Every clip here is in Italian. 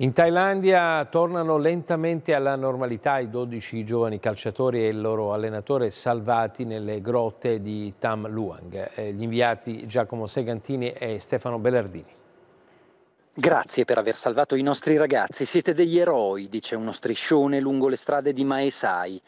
In Thailandia tornano lentamente alla normalità i 12 giovani calciatori e il loro allenatore salvati nelle grotte di Tam Luang. Eh, gli inviati Giacomo Segantini e Stefano Bellardini. Grazie per aver salvato i nostri ragazzi, siete degli eroi, dice uno striscione lungo le strade di Mae Sai.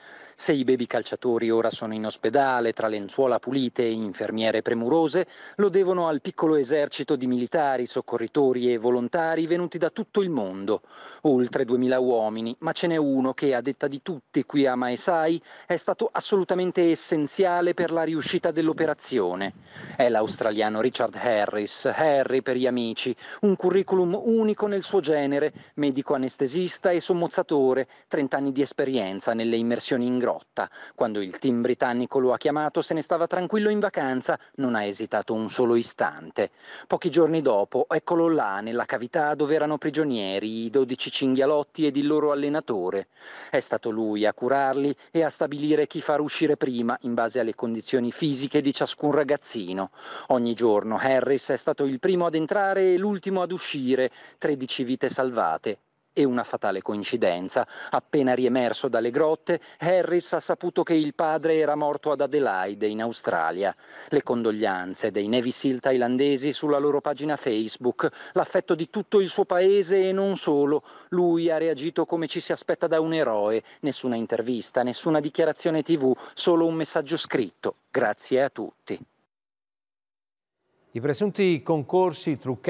Se i baby calciatori ora sono in ospedale, tra lenzuola pulite e infermiere premurose, lo devono al piccolo esercito di militari, soccorritori e volontari venuti da tutto il mondo. Oltre 2000 uomini, ma ce n'è uno che, a detta di tutti qui a Maesai, è stato assolutamente essenziale per la riuscita dell'operazione. È l'australiano Richard Harris, Harry per gli amici, un curriculum unico nel suo genere, medico anestesista e sommozzatore, 30 anni di esperienza nelle immersioni in grotta. Quando il team britannico lo ha chiamato se ne stava tranquillo in vacanza, non ha esitato un solo istante. Pochi giorni dopo, eccolo là, nella cavità dove erano prigionieri i 12 cinghialotti ed il loro allenatore. È stato lui a curarli e a stabilire chi far uscire prima in base alle condizioni fisiche di ciascun ragazzino. Ogni giorno Harris è stato il primo ad entrare e l'ultimo ad uscire, 13 vite salvate, e una fatale coincidenza. Appena riemerso dalle grotte, Harris ha saputo che il padre era morto ad Adelaide, in Australia. Le condoglianze dei Navy SEAL thailandesi sulla loro pagina Facebook, l'affetto di tutto il suo paese e non solo. Lui ha reagito come ci si aspetta da un eroe, nessuna intervista, nessuna dichiarazione tv, solo un messaggio scritto. Grazie a tutti. I presunti concorsi truccati